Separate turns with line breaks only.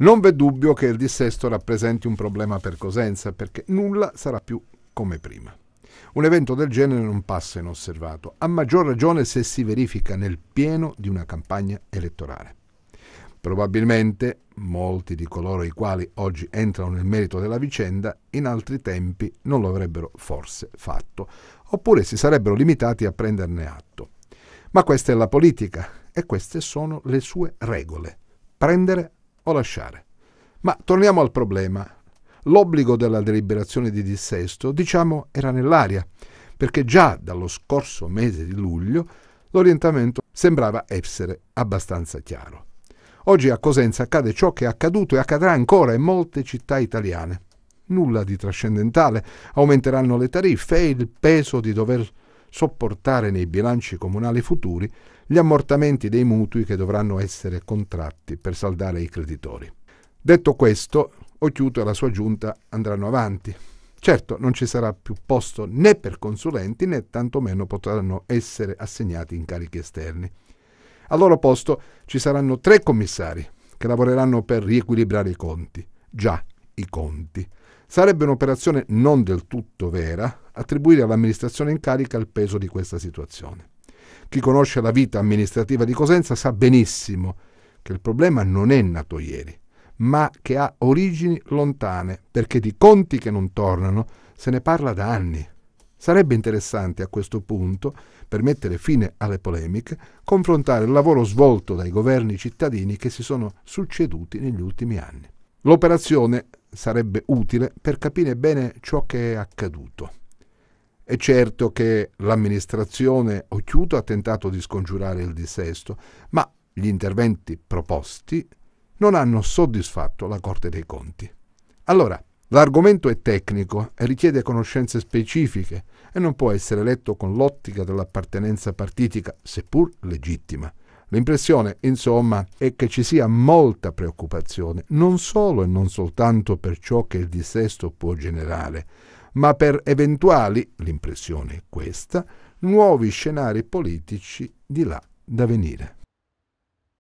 Non v'è dubbio che il dissesto rappresenti un problema per Cosenza perché nulla sarà più come prima. Un evento del genere non passa inosservato, a maggior ragione se si verifica nel pieno di una campagna elettorale. Probabilmente molti di coloro i quali oggi entrano nel merito della vicenda in altri tempi non lo avrebbero forse fatto, oppure si sarebbero limitati a prenderne atto. Ma questa è la politica e queste sono le sue regole. Prendere o lasciare. Ma torniamo al problema. L'obbligo della deliberazione di dissesto, diciamo, era nell'aria, perché già dallo scorso mese di luglio l'orientamento sembrava essere abbastanza chiaro. Oggi a Cosenza accade ciò che è accaduto e accadrà ancora in molte città italiane. Nulla di trascendentale, aumenteranno le tariffe e il peso di dover sopportare nei bilanci comunali futuri gli ammortamenti dei mutui che dovranno essere contratti per saldare i creditori. Detto questo, Occhiuto e la sua giunta andranno avanti. Certo, non ci sarà più posto né per consulenti né tantomeno potranno essere assegnati incarichi esterni. Al loro posto ci saranno tre commissari che lavoreranno per riequilibrare i conti. Già, i conti. Sarebbe un'operazione non del tutto vera, attribuire all'amministrazione in carica il peso di questa situazione. Chi conosce la vita amministrativa di Cosenza sa benissimo che il problema non è nato ieri, ma che ha origini lontane, perché di conti che non tornano se ne parla da anni. Sarebbe interessante a questo punto, per mettere fine alle polemiche, confrontare il lavoro svolto dai governi cittadini che si sono succeduti negli ultimi anni. L'operazione sarebbe utile per capire bene ciò che è accaduto. È certo che l'amministrazione Occhiuto ha tentato di scongiurare il dissesto, ma gli interventi proposti non hanno soddisfatto la Corte dei Conti. Allora, l'argomento è tecnico e richiede conoscenze specifiche e non può essere letto con l'ottica dell'appartenenza partitica, seppur legittima. L'impressione, insomma, è che ci sia molta preoccupazione, non solo e non soltanto per ciò che il dissesto può generare, ma per eventuali, l'impressione è questa, nuovi scenari politici di là da venire.